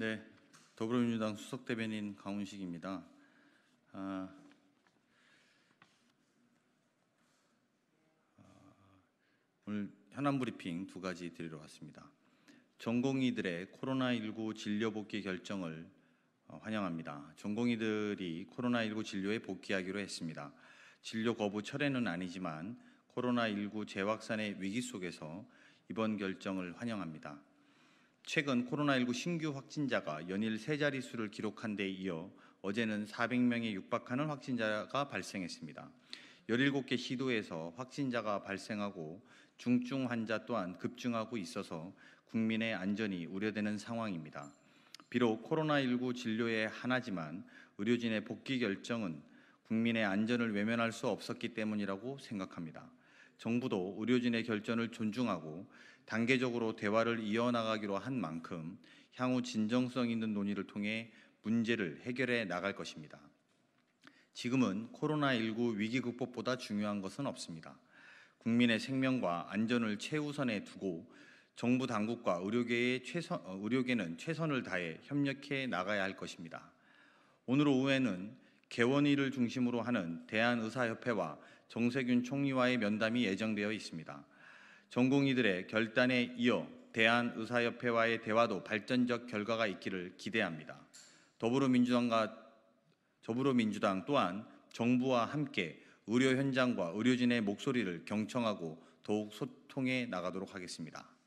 네, 더불어민주당 수석 대변인 강훈식입니다. 아, 아, 오늘 현안 브리핑 두 가지 드리러 왔습니다. 전공의들의 코로나19 진료 복귀 결정을 어, 환영합니다. 전공의들이 코로나19 진료에 복귀하기로 했습니다. 진료 거부 철회는 아니지만 코로나19 재확산의 위기 속에서 이번 결정을 환영합니다. 최근 코로나19 신규 확진자가 연일 세 자릿수를 기록한 데 이어 어제는 400명에 육박하는 확진자가 발생했습니다. 17개 시도에서 확진자가 발생하고 중증 환자 또한 급증하고 있어서 국민의 안전이 우려되는 상황입니다. 비록 코로나19 진료의 하나지만 의료진의 복귀 결정은 국민의 안전을 외면할 수 없었기 때문이라고 생각합니다. 정부도 의료진의 결전을 존중하고 단계적으로 대화를 이어나가기로 한 만큼 향후 진정성 있는 논의를 통해 문제를 해결해 나갈 것입니다. 지금은 코로나19 위기 극복보다 중요한 것은 없습니다. 국민의 생명과 안전을 최우선에 두고 정부 당국과 의료계의 최선, 어, 의료계는 최선을 다해 협력해 나가야 할 것입니다. 오늘 오후에는 개원의를 중심으로 하는 대한의사협회와 정세균 총리와의 면담이 예정되어 있습니다. 전공의들의 결단에 이어 대한의사협회와의 대화도 발전적 결과가 있기를 기대합니다. 더불어민주당과 더불어민주당 또한 정부와 함께 의료 현장과 의료진의 목소리를 경청하고 더욱 소통해 나가도록 하겠습니다.